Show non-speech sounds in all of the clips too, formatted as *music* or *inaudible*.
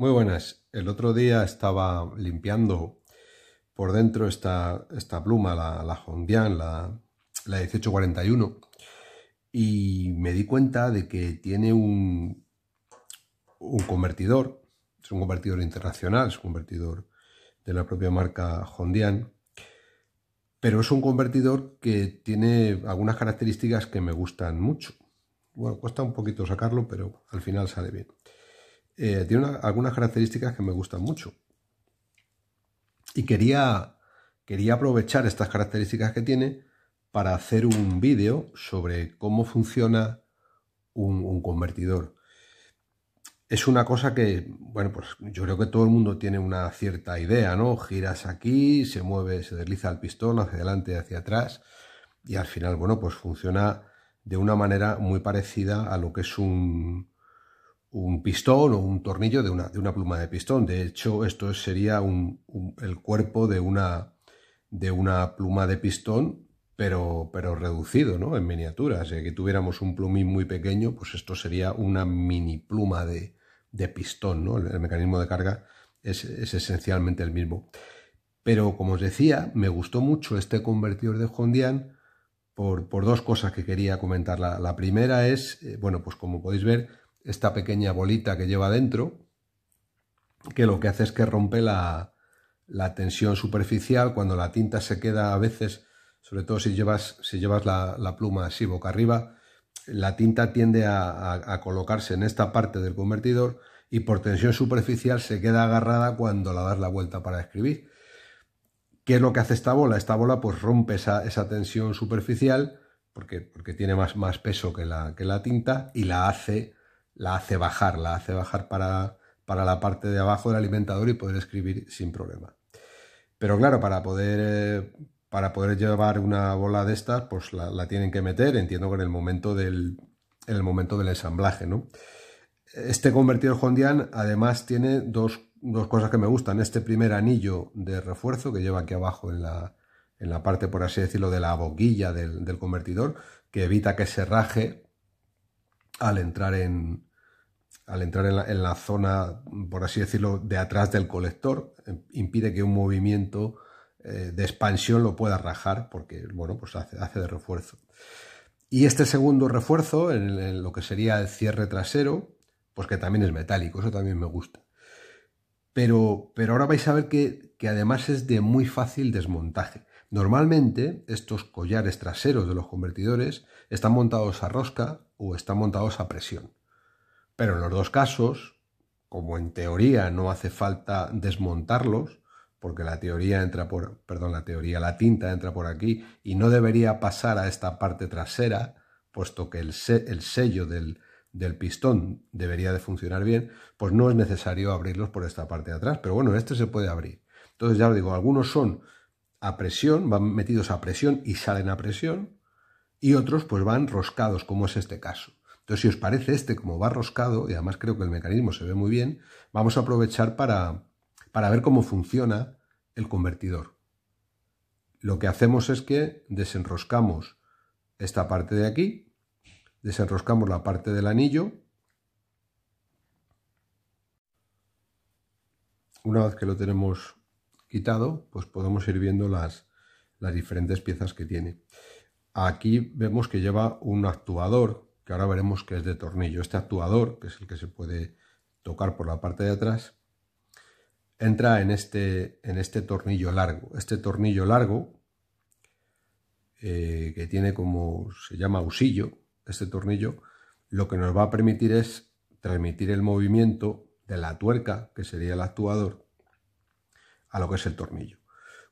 Muy buenas. El otro día estaba limpiando por dentro esta, esta pluma, la, la Hondian, la, 1841, y me di cuenta de que tiene un, un convertidor, es un convertidor internacional, es un convertidor de la propia marca Hondian, pero es un convertidor que tiene algunas características que me gustan mucho. Bueno, cuesta un poquito sacarlo, pero al final sale bien. Eh, tiene algunas características que me gustan mucho. Y quería, quería aprovechar estas características que tiene para hacer un vídeo sobre cómo funciona un, convertidor. Es una cosa que, bueno, pues yo creo que todo el mundo tiene una cierta idea, ¿no? Giras aquí, se mueve, se desliza el pistón hacia adelante y hacia atrás y al final, bueno, pues funciona de una manera muy parecida a lo que es un, un pistón o un tornillo de una, de una, pluma de pistón. De hecho, esto sería un, el cuerpo de una, de una pluma de pistón, pero, pero reducido, ¿no? En miniatura. Si que tuviéramos un plumín muy pequeño, pues esto sería una mini pluma de, de pistón, El, mecanismo de carga es, esencialmente el mismo. Pero como os decía, me gustó mucho este convertidor de Hondian por, por dos cosas que quería comentar. La, primera es, eh, bueno, pues como podéis ver, esta pequeña bolita que lleva dentro, que lo que hace es que rompe la, tensión superficial, cuando la tinta se queda a veces, sobre todo si llevas, si llevas la, pluma así boca arriba, la tinta tiende a, colocarse en esta parte del convertidor y por tensión superficial se queda agarrada cuando la das la vuelta para escribir. ¿Qué es lo que hace esta bola? Esta bola pues rompe esa, tensión superficial porque, porque tiene más, más peso que la, que la tinta y la hace la hace bajar, la hace bajar para, para la parte de abajo del alimentador y poder escribir sin problema. Pero claro, para poder, eh, para poder llevar una bola de estas, pues la, tienen que meter, entiendo que en el momento del, momento del ensamblaje, ¿no? Este convertidor Hondian además tiene dos, cosas que me gustan. Este primer anillo de refuerzo que lleva aquí abajo en la, en la parte, por así decirlo, de la boquilla del, del, convertidor, que evita que se raje al entrar en, al entrar en la, zona, por así decirlo, de atrás del colector, eh, impide que un movimiento eh, de expansión lo pueda rajar porque, bueno, pues hace, de refuerzo. Y este segundo refuerzo, en, lo que sería el cierre trasero, pues que también es metálico, eso también me gusta. Pero, pero ahora vais a ver que además es de muy fácil desmontaje. Normalmente estos collares traseros de los convertidores están montados a rosca o están montados a presión. Pero en los dos casos, como en teoría no hace falta desmontarlos, porque la teoría entra por, perdón, la teoría, la tinta entra por aquí y no debería pasar a esta parte trasera, puesto que el, el sello del, del pistón debería de funcionar bien, pues no es necesario abrirlos por esta parte de atrás. Pero bueno, este se puede abrir. Entonces ya lo digo, algunos son a presión, van metidos a presión y salen a presión, y otros pues van roscados, como es este caso. Entonces, si os parece este como va roscado, y además creo que el mecanismo se ve muy bien, vamos a aprovechar para, ver cómo funciona el convertidor. Lo que hacemos es que desenroscamos esta parte de aquí, desenroscamos la parte del anillo, una vez que lo tenemos quitado, pues podemos ir viendo las, las diferentes piezas que tiene. Aquí vemos que lleva un actuador ahora veremos que es de tornillo. Este actuador, que es el que se puede tocar por la parte de atrás, entra en este, en este tornillo largo. Este tornillo largo, eh, que tiene como se llama usillo este tornillo, lo que nos va a permitir es transmitir el movimiento de la tuerca, que sería el actuador, a lo que es el tornillo.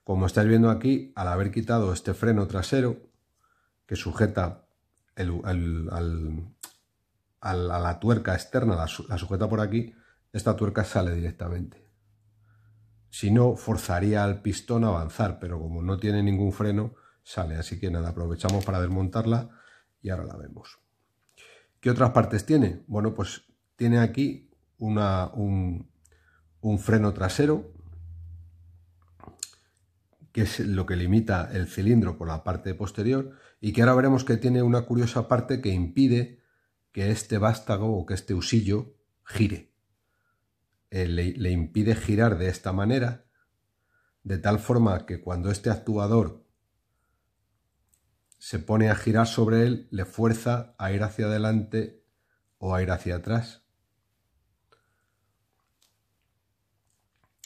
Como estáis viendo aquí, al haber quitado este freno trasero, que sujeta a la tuerca externa, la, sujeta por aquí, esta tuerca sale directamente. Si no, forzaría al pistón a avanzar, pero como no tiene ningún freno, sale. Así que nada, aprovechamos para desmontarla y ahora la vemos. ¿Qué otras partes tiene? Bueno, pues tiene aquí un, un, freno trasero, que es lo que limita el cilindro por la parte posterior, y que ahora veremos que tiene una curiosa parte que impide que este vástago o que este usillo gire. Eh, le, le impide girar de esta manera, de tal forma que cuando este actuador se pone a girar sobre él, le fuerza a ir hacia adelante o a ir hacia atrás.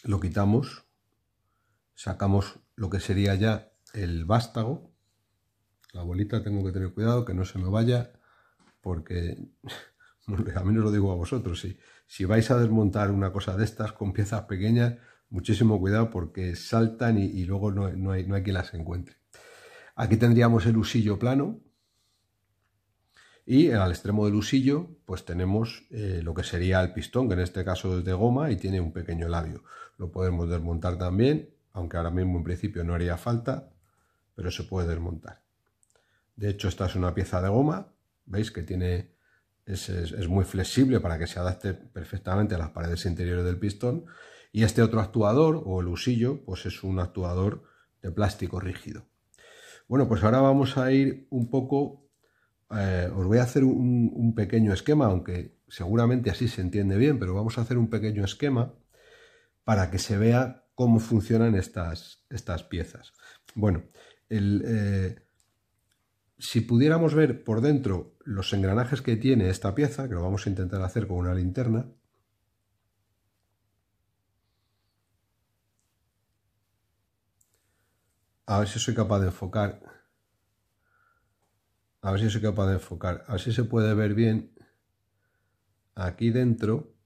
Lo quitamos, sacamos lo que sería ya el vástago la bolita tengo que tener cuidado que no se me vaya, porque *laughs* a mí no lo digo a vosotros, si, si vais a desmontar una cosa de estas con piezas pequeñas, muchísimo cuidado porque saltan y, luego no, hay, no hay quien las encuentre. Aquí tendríamos el usillo plano y al extremo del usillo pues tenemos eh, lo que sería el pistón, que en este caso es de goma y tiene un pequeño labio. Lo podemos desmontar también, aunque ahora mismo en principio no haría falta, pero se puede desmontar. De hecho, esta es una pieza de goma, veis que tiene, es, muy flexible para que se adapte perfectamente a las paredes interiores del pistón. Y este otro actuador o el husillo, pues es un actuador de plástico rígido. Bueno, pues ahora vamos a ir un poco, eh, os voy a hacer un, pequeño esquema, aunque seguramente así se entiende bien, pero vamos a hacer un pequeño esquema para que se vea cómo funcionan estas, estas piezas. Bueno, el, eh, si pudiéramos ver por dentro los engranajes que tiene esta pieza, que lo vamos a intentar hacer con una linterna, a ver si soy capaz de enfocar, a ver si soy capaz de enfocar, a se puede ver bien aquí dentro,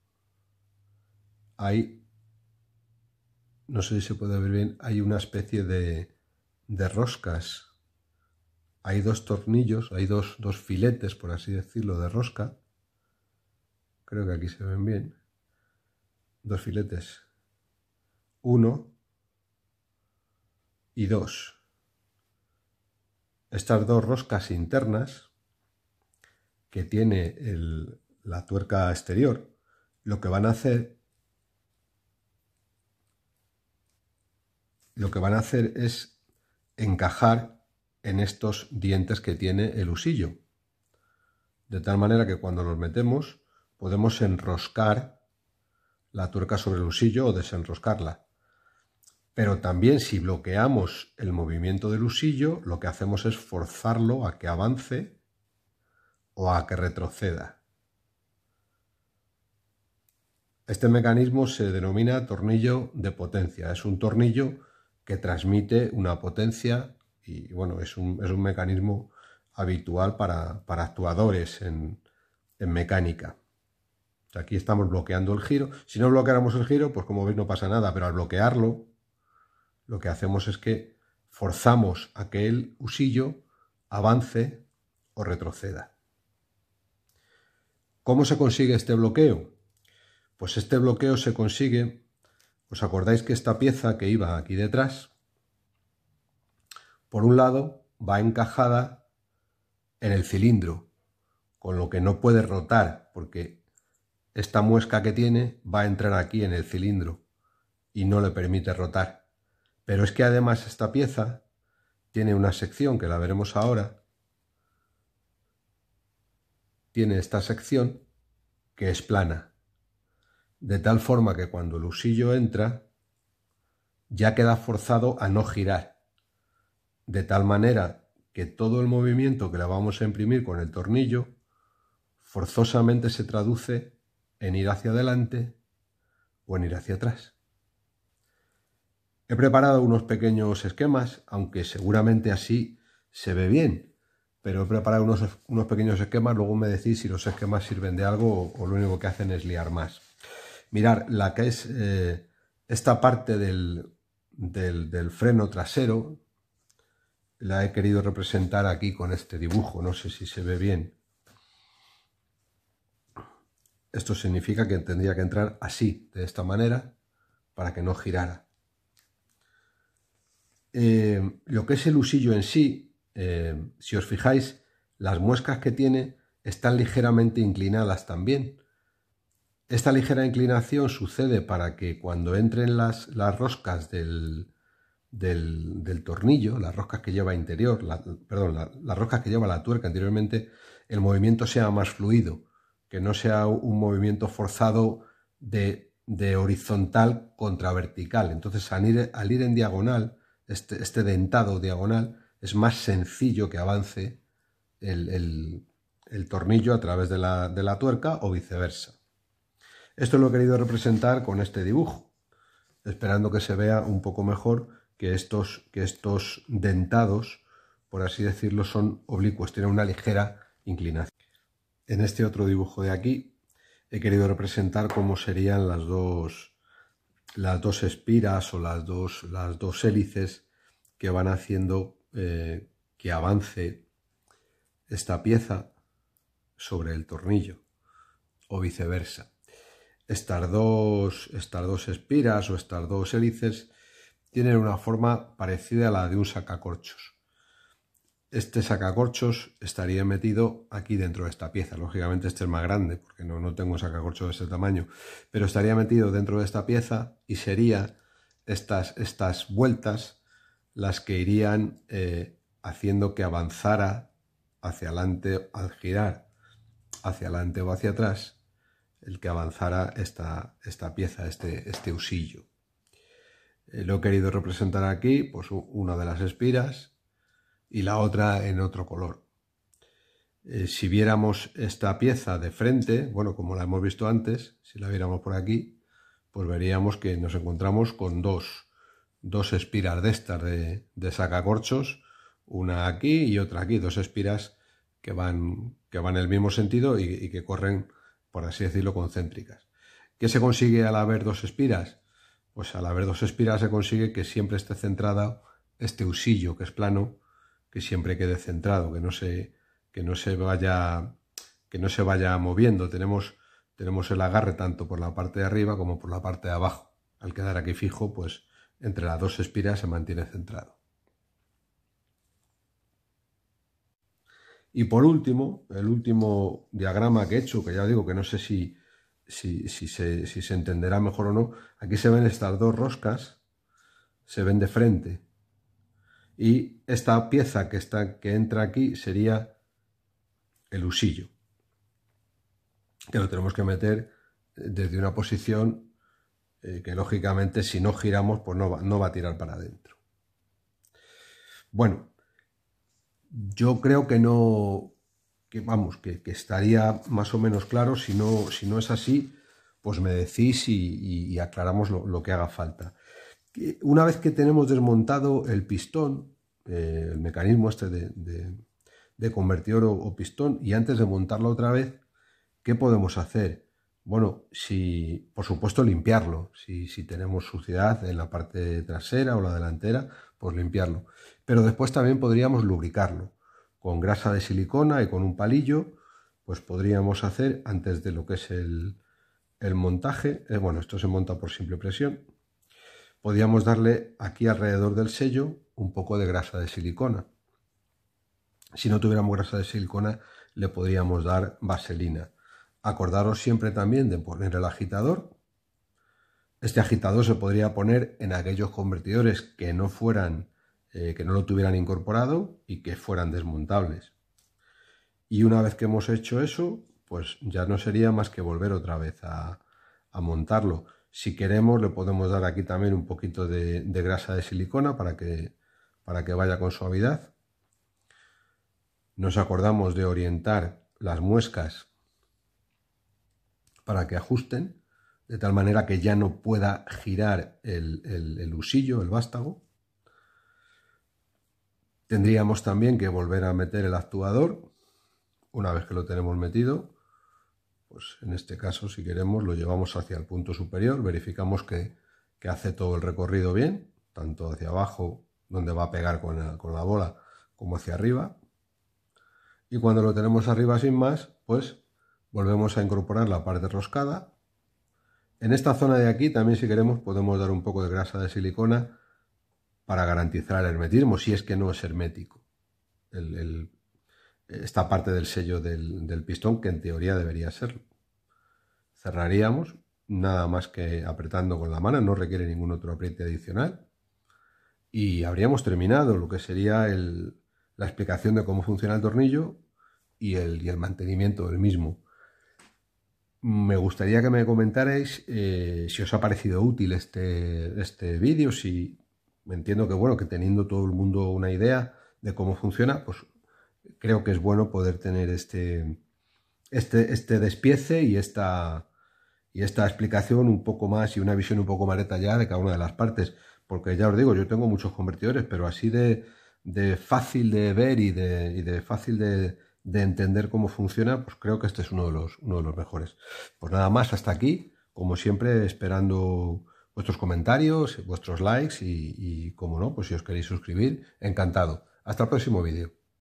hay, no sé si se puede ver bien, hay una especie de, de roscas, hay dos tornillos, hay dos, filetes, por así decirlo, de rosca. Creo que aquí se ven bien. Dos filetes. Uno y dos. Estas dos roscas internas que tiene la tuerca exterior, lo que van a hacer lo que van a hacer es encajar en estos dientes que tiene el husillo. De tal manera que cuando los metemos podemos enroscar la tuerca sobre el husillo o desenroscarla. Pero también si bloqueamos el movimiento del husillo, lo que hacemos es forzarlo a que avance o a que retroceda. Este mecanismo se denomina tornillo de potencia. Es un tornillo que transmite una potencia y bueno, es un, mecanismo habitual para, actuadores en, mecánica. aquí estamos bloqueando el giro. Si no bloqueáramos el giro, pues como veis no pasa nada, pero al bloquearlo, lo que hacemos es que forzamos a que el usillo avance o retroceda. ¿Cómo se consigue este bloqueo? Pues este bloqueo se consigue, ¿os acordáis que esta pieza que iba aquí detrás? Por un lado, va encajada en el cilindro, con lo que no puede rotar, porque esta muesca que tiene va a entrar aquí en el cilindro y no le permite rotar. Pero es que además esta pieza tiene una sección que la veremos ahora. Tiene esta sección que es plana, de tal forma que cuando el usillo entra ya queda forzado a no girar de tal manera que todo el movimiento que la vamos a imprimir con el tornillo forzosamente se traduce en ir hacia adelante o en ir hacia atrás. He preparado unos pequeños esquemas, aunque seguramente así se ve bien, pero he preparado unos, pequeños esquemas, luego me decís si los esquemas sirven de algo o, lo único que hacen es liar más. Mirar, la que es eh, esta parte del, del, del, freno trasero, la he querido representar aquí con este dibujo, no sé si se ve bien. Esto significa que tendría que entrar así, de esta manera, para que no girara. Eh, lo que es el usillo en sí, eh, si os fijáis, las muescas que tiene están ligeramente inclinadas también. Esta ligera inclinación sucede para que cuando entren las, las roscas del, del, tornillo, las roscas que lleva interior, la, perdón, las roscas que lleva la tuerca anteriormente, el movimiento sea más fluido, que no sea un movimiento forzado de, horizontal contra vertical. Entonces, al ir, en diagonal, este, este, dentado diagonal, es más sencillo que avance el, tornillo a través de la, de la tuerca o viceversa. Esto lo he querido representar con este dibujo, esperando que se vea un poco mejor que estos, que estos dentados, por así decirlo, son oblicuos, tienen una ligera inclinación. En este otro dibujo de aquí he querido representar cómo serían las dos, las dos espiras o las dos, las dos hélices que van haciendo eh, que avance esta pieza sobre el tornillo o viceversa. dos, estas dos espiras o estas dos hélices tienen una forma parecida a la de un sacacorchos. Este sacacorchos estaría metido aquí dentro de esta pieza. Lógicamente este es más grande porque no, no tengo un sacacorchos de ese tamaño. Pero estaría metido dentro de esta pieza y serían estas, estas vueltas las que irían eh, haciendo que avanzara hacia adelante al girar hacia adelante o hacia atrás el que avanzara esta, esta pieza, este, este usillo. Eh, lo he querido representar aquí, pues una de las espiras y la otra en otro color. Eh, si viéramos esta pieza de frente, bueno, como la hemos visto antes, si la viéramos por aquí, pues veríamos que nos encontramos con dos, dos espiras de estas de, sacacorchos, una aquí y otra aquí, dos espiras que van, que van en el mismo sentido y, y que corren, por así decirlo, concéntricas. ¿Qué se consigue al haber dos espiras? Pues al haber dos espiras se consigue que siempre esté centrada este usillo que es plano, que siempre quede centrado, que no se, que no se vaya que no se vaya moviendo. Tenemos, tenemos el agarre tanto por la parte de arriba como por la parte de abajo. Al quedar aquí fijo, pues entre las dos espiras se mantiene centrado. Y por último, el último diagrama que he hecho, que ya digo que no sé si, si, se, entenderá mejor o no, aquí se ven estas dos roscas, se ven de frente. Y esta pieza que, está, que entra aquí sería el husillo, que lo tenemos que meter eh, desde una posición eh, que lógicamente si no giramos pues no no va a tirar para adentro. Bueno, yo creo que no, que vamos, que, estaría más o menos claro. Si no, si no es así, pues me decís y, aclaramos lo, que haga falta. Una vez que tenemos desmontado el pistón, eh, el mecanismo este de, convertidor o, pistón, y antes de montarlo otra vez, ¿qué podemos hacer? Bueno, si, por supuesto, limpiarlo. Si, si tenemos suciedad en la parte trasera o la delantera, pues limpiarlo. Pero después también podríamos lubricarlo con grasa de silicona y con un palillo, pues podríamos hacer antes de lo que es el, montaje, eh, bueno, esto se monta por simple presión, podríamos darle aquí alrededor del sello un poco de grasa de silicona. Si no tuviéramos grasa de silicona, le podríamos dar vaselina. Acordaros siempre también de poner el agitador. Este agitador se podría poner en aquellos convertidores que no fueran eh, que no lo tuvieran incorporado y que fueran desmontables. Y una vez que hemos hecho eso, pues ya no sería más que volver otra vez a, montarlo. Si queremos le podemos dar aquí también un poquito de, grasa de silicona para que, para que vaya con suavidad. Nos acordamos de orientar las muescas para que ajusten, de tal manera que ya no pueda girar el, el, el usillo, el vástago. Tendríamos también que volver a meter el actuador. Una vez que lo tenemos metido, pues en este caso, si queremos, lo llevamos hacia el punto superior, verificamos que, hace todo el recorrido bien, tanto hacia abajo, donde va a pegar con la, con la bola, como hacia arriba. Y cuando lo tenemos arriba sin más, pues volvemos a incorporar la parte roscada. En esta zona de aquí también si queremos podemos dar un poco de grasa de silicona para garantizar el hermetismo, si es que no es hermético. esta parte del sello del, pistón, que en teoría debería serlo. Cerraríamos nada más que apretando con la mano, no requiere ningún otro apriete adicional. Y habríamos terminado lo que sería la explicación de cómo funciona el tornillo y el, mantenimiento del mismo. Me gustaría que me comentarais eh, si os ha parecido útil este, este vídeo, si me entiendo que, bueno, que teniendo todo el mundo una idea de cómo funciona, pues creo que es bueno poder tener este, este, este despiece y esta, y esta explicación un poco más y una visión un poco más detallada de cada una de las partes. Porque ya os digo, yo tengo muchos convertidores, pero así de, fácil de ver y de, de fácil de, entender cómo funciona, pues creo que este es uno de, los, uno de los mejores. Pues nada más, hasta aquí, como siempre, esperando vuestros comentarios, vuestros likes y, como no, pues si os queréis suscribir, encantado. Hasta el próximo vídeo.